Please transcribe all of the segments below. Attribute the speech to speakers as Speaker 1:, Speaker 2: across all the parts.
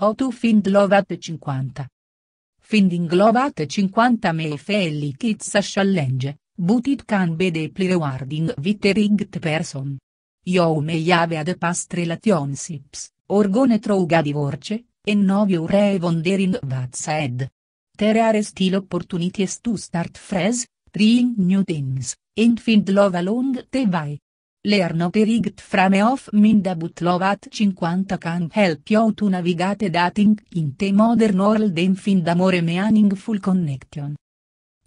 Speaker 1: How to find love at 50. Finding love at 50 may fail kids a challenge, but it can be deeply rewarding with a rigged person. You may have had past relationships, or gone through a divorce, and now you're wondering what's ahead. There are still opportunities to start fresh, trying new things, and find love along the way per perigt frame of minda butlovat 50 can help you to navigate dating in the modern world and find amore meaningful connection.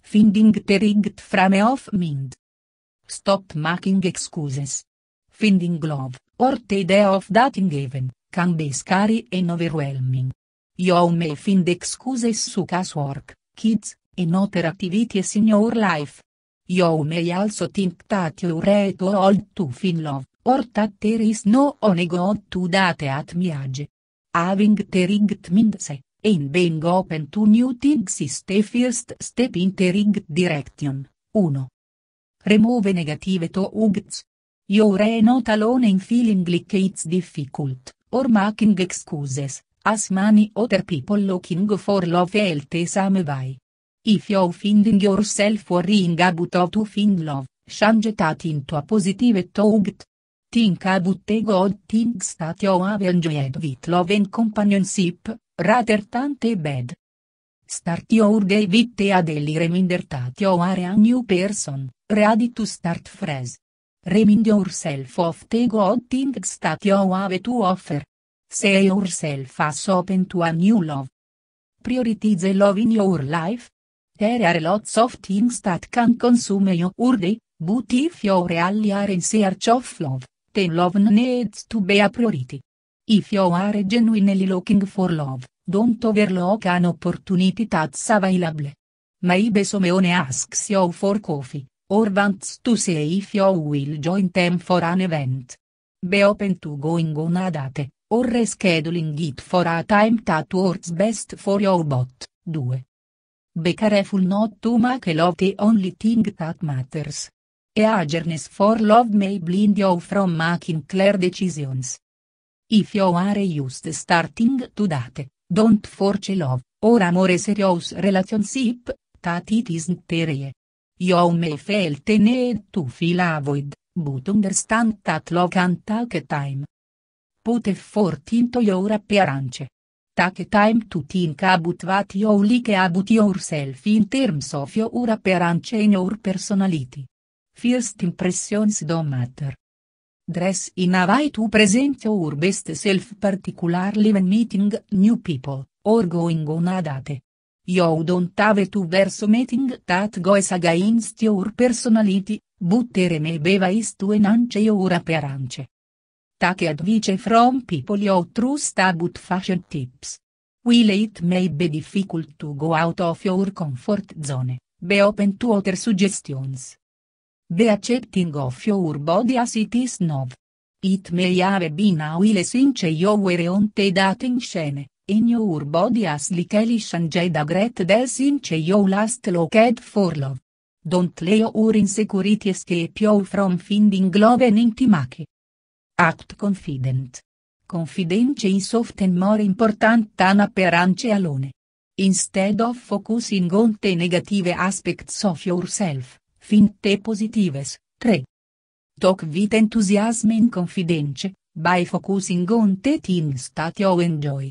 Speaker 1: Finding the rigt frame of mind. Stop making excuses. Finding love, or the idea of dating even, can be scary and overwhelming. You may find excuses su casework, kids, and other activities in your life, io may also think that you old tu fin love, or tatteris no one god to date at miage. Having the mindse, mindset, and being open to new things is the first step in the direction. 1. Remove negative to thoughts. Io re not alone in feeling like it's difficult, or making excuses, as many other people looking for love health same way. If you're finding yourself worrying about to find love, change that into a positive thought. Think about the good things that you have enjoyed with love and companionship, rather than the bad. Start your day with a daily reminder that you are a new person, ready to start fresh. Remind yourself of the good things that you have to offer. Say yourself as open to a new love. Prioritize love in your life, There are lots of things that can consume your day, but if you really are in search of love, then love needs to be a priority. If you are genuinely looking for love, don't overlook an opportunity that's available. Maybe someone asks you for coffee, or wants to see if you will join them for an event. Be open to going on a date, or rescheduling it for a time that works best for your bot. 2. Be careful not to make love the only thing that matters. E agerness for love may blind you from making clear decisions. If you are just starting to date, don't force love, or amore serious relationship, that it isn't there. You may feel the need to feel a void, but understand that love can take time. Put effort into your appearance. Take time to think about what you like about yourself in terms of your appearance and your personality. First impressions don't matter. Dress in a way to present your best self particularly when meeting new people, or going on a date. You don't have to wear meeting that goes against your personality, but there may be ways to enhance your appearance. Take advice from people you trust about fashion tips. Will it may be difficult to go out of your comfort zone, be open to other suggestions. Be accepting of your body as it is now. It may have been a while since you were on the dating scene, in your body as likely changed a great deal since you last looked for love. Don't let your insecurity escape you from finding love and intimacy. Act confident. Confidence in soft and more important than appearance alone. Instead of focusing on the negative aspects of yourself, think the positives. 3. Talk with enthusiasm and confidence, by focusing on the things that you enjoy.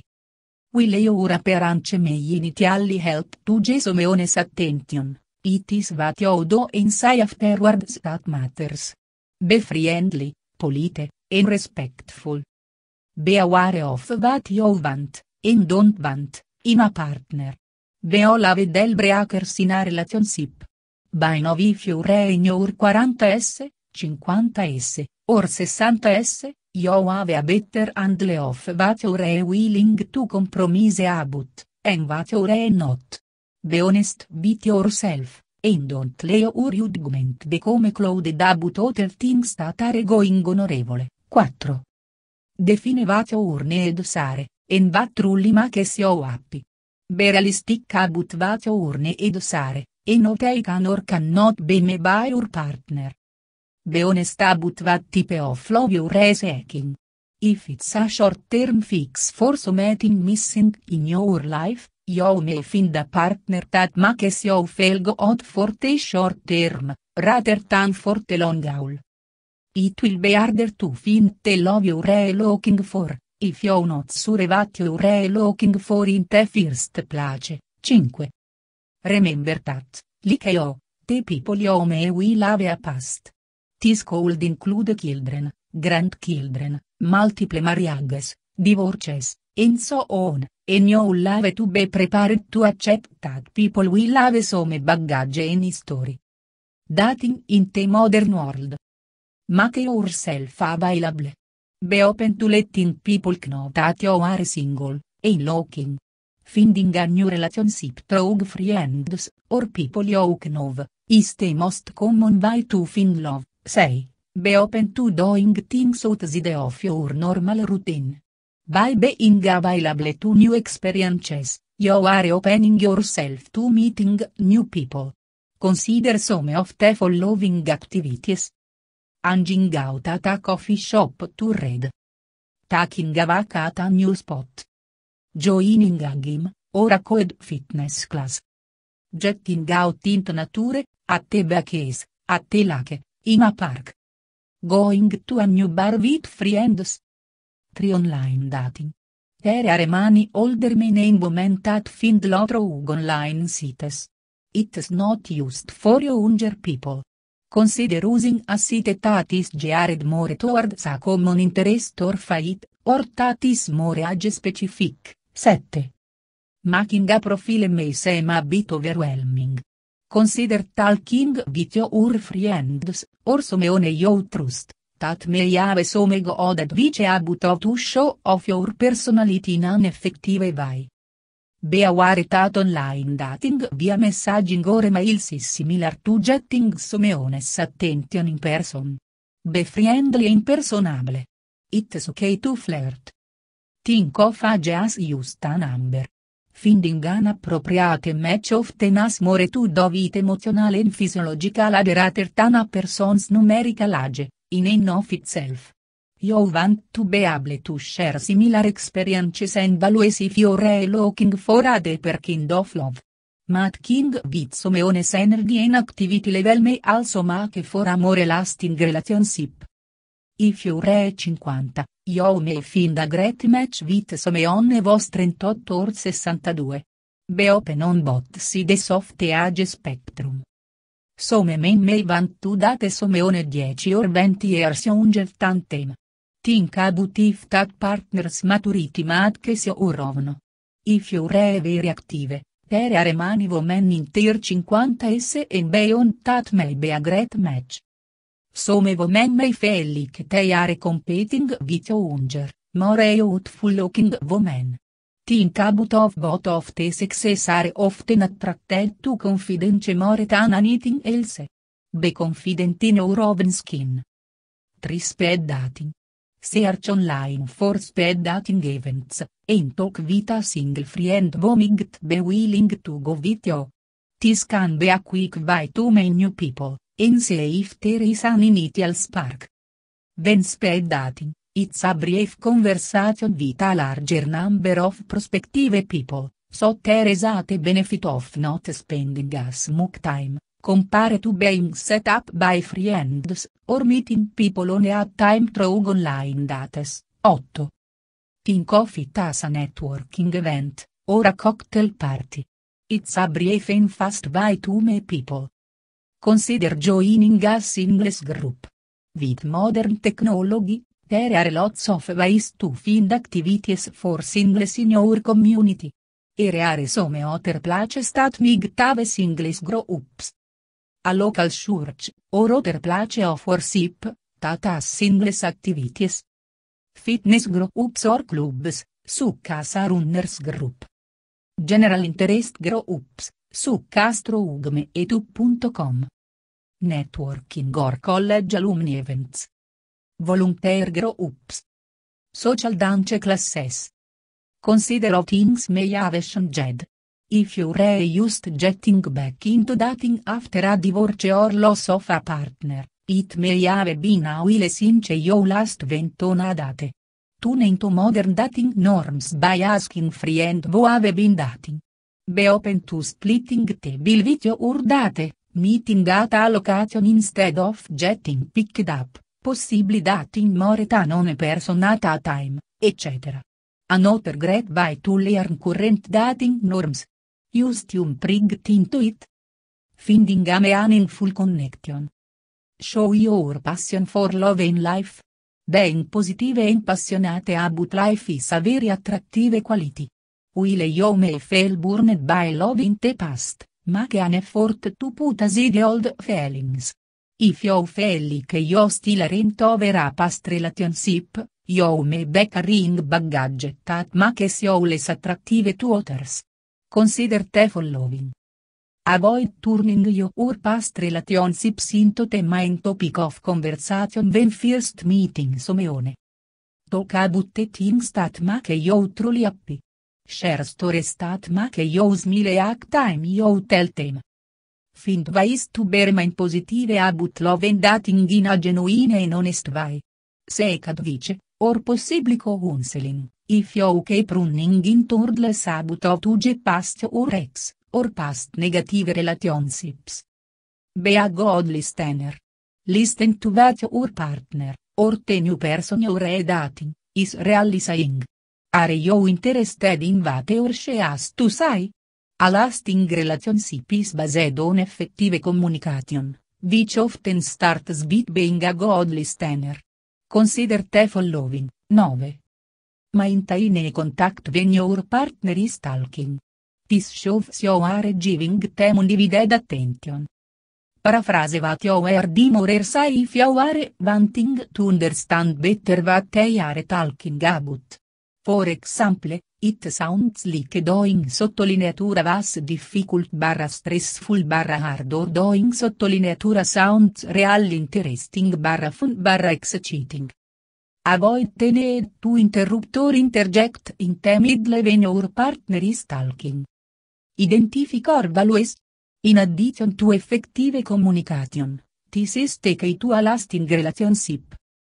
Speaker 1: Will your appearance may initially help to Jesumeone's attention, it is what you do inside afterwards that matters. Be friendly, polite, and respectful. Be aware of what you want, and don't want, in a partner. Be all have del breakers in a relationship. By no if you reign your 40s, 50s, or 60s, you have a better handle of what you are willing to compromise about, and what you are not. Be honest with yourself, and don't let your judgment become clouded about other things that are going onorevole. 4. Define Definevate urne ed osare, en ma che si oappi. Beralistic abutvat urne ed osare, no opeican or cannot by your partner. Beonesta vat tipe of loviur eking. If it's a short term fix for something missing in your life, you may find a partner that makes you feel good for the short term, rather than for the long haul. It will be harder to find the love you're looking for, if you're not sure what you're looking for in the first place. 5. Remember that, like you, the people you may will have a past. This could include children, grandchildren, multiple marriages, divorces, and so on, and you'll have to be prepared to accept that people will have some baggage in history. Dating in the modern world. Make yourself available. Be open to letting people know that you are single, in looking. Finding a new relationship through friends, or people you know, is the most common way to find love, say. Be open to doing things outside of your normal routine. By being available to new experiences, you are opening yourself to meeting new people. Consider some of the following activities, Hanging out at a coffee shop to read. Taking a walk at a new spot. Joining a gym, or a coed fitness class. Getting out into nature, at a backcase, at a lake, in a park. Going to a new bar with friends. 3 online dating. There are many older men in women that find love through online sites. It's not used for younger people. Consider using asset that is geared more towards a common interest or fight, or that is more age-specific. 7. Making a profile may seem a bit overwhelming. Consider talking with your friends, or someone you trust, that may have some good advice about how to show off your personality in an effective way. Beaware tat online dating via messaging or mails is similar to getting someone's attention in person. Be friendly e impersonable. It's okay to flirt. Think of age as just a number. Finding an appropriate match often has more to do with emotional and physiological age rather than a person's numerical age, in and of itself. You want to be able to share similar experiences and values if you're eh, looking for a deeper kind of love. Matt King with some honest energy and activity level may also make for a more lasting relationship. If you're 50, eh, you may find a great match with someone vos 38 or 62. Be open on both sides of the age spectrum. Some men may want to date someone 10 or 20 years younger than them. Tinca Butiftat Partners Maturity Madkes Urovno. I fiore veri active, per Aremani Women in Tier 50 S and Beyond That May Be a Great Match. Some Women May Feel Like They Are Competing With Younger, More Youthful Looking Women. Think about of both of the sexes are often attracted to confidence more than anything else. Be confident in your own skin. Trisped Search online for speed dating events, and talk vita single friend vomit be willing to go with you. This can be a quick way to meet new people, and see if there is an initial spark. When speed dating, it's a brief conversation with a larger number of prospective people, so there is a benefit of not spending as much time, compare to being set up by friends, or meeting people on a time through online dates. 8. Think of it as a networking event, or a cocktail party. It's a brief and fast by to many people. Consider joining a singles group. With modern technology, there are lots of ways to find activities for singles in your community. Here are some other places that have singles groups a local church, or other place of worship, that has singles activities. Fitness groups or clubs, such as runners group. General interest groups, such as Networking or college alumni events. Volunteer groups. Social dance classes. Consider of things may have changed. If you re just getting back into dating after a divorce or loss of a partner, it may have been a while since you last went on a date. Tune into modern dating norms by asking friend who have been dating. Be open to splitting table with your date, meeting at a location instead of getting picked up, possibly dating more than one person at a time, etc. Another great way to learn current dating norms. Justium prigt it? Finding a full connection. Show your passion for love in life. Being positive and passionate about life is a very attractive quality. Will you may feel burned by love in the past, make an effort to put aside old feelings. If you feel like you still rent over a past relationship, you may be carrying baggage that makes you less attractive to others. Consider te following. Avoid turning your past relationships into the main topic of conversation when first meeting someone. Talk about the things that make you truly happy. Share stories that make you smile at time you tell them. Find ways to be remain positive about love and dating in a genuine and honest way. Seek advice, or possibly counseling, If you keep running in turtles about uge past or ex, or past negative relationships. Be a good listener. Listen to what your partner, or the new person you're dating, is really saying. Are you interested in what or she has to say? A lasting relationship is based on effective communication, which often starts with being a good listener. Consider the following, 9 ma in Maintain contact when your partner is talking. This shows you are giving them undivided attention. Parafrase what you er are demorer say if you are wanting to understand better what they are talking about. For example, it sounds like doing sottolineatura was difficult barra stressful barra hard or doing sottolineatura sounds real interesting barra fun barra exciting. Avoid the tu interruptor interject in te middle when your partner is talking. Identify or values. In addition to effective communication, this is the key to a lasting relationship.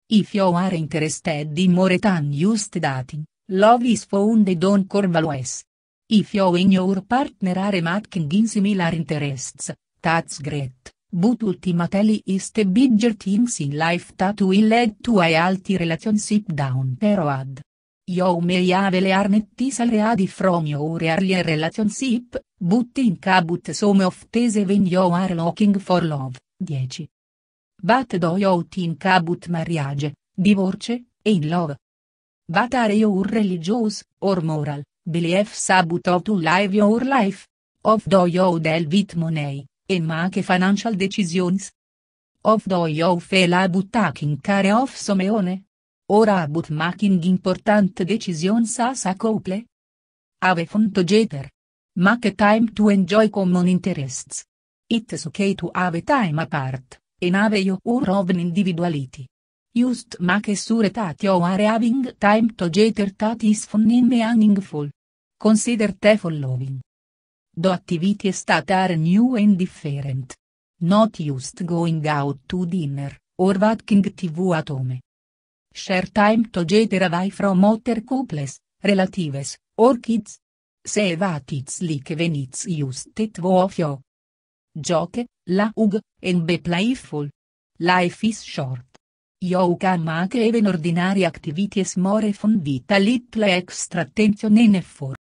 Speaker 1: If you are interested in more than just dating, love is founded on core values. If you and your partner are matching in similar interests, that's great. But ultimately is the bigger things in life that will lead to a healthy relationship down the road. You may have learned this already from your earlier relationship, but in about some of these when you are looking for love. 10. But do you think about marriage, divorce, and love? But are your religious, or moral, beliefs about how to live your life? Of do you deal with money, e ma anche financial decisions. Of do you feel about taking care of someone? Or about making important decisions as a couple? Ave fun together. Make time to enjoy common interests. It's okay to have time apart, and have your own individuality. Just make sure that you are having time together that is fun and meaningful. Consider the following. The activity is that are new and different. Not used going out to dinner, or watching TV at home. Share time together away from other couples, relatives, or kids. Se what it's like when it's used at of you. Joke, laug, and be playful. Life is short. You can make even ordinary activities more fun with a little extra attention and effort.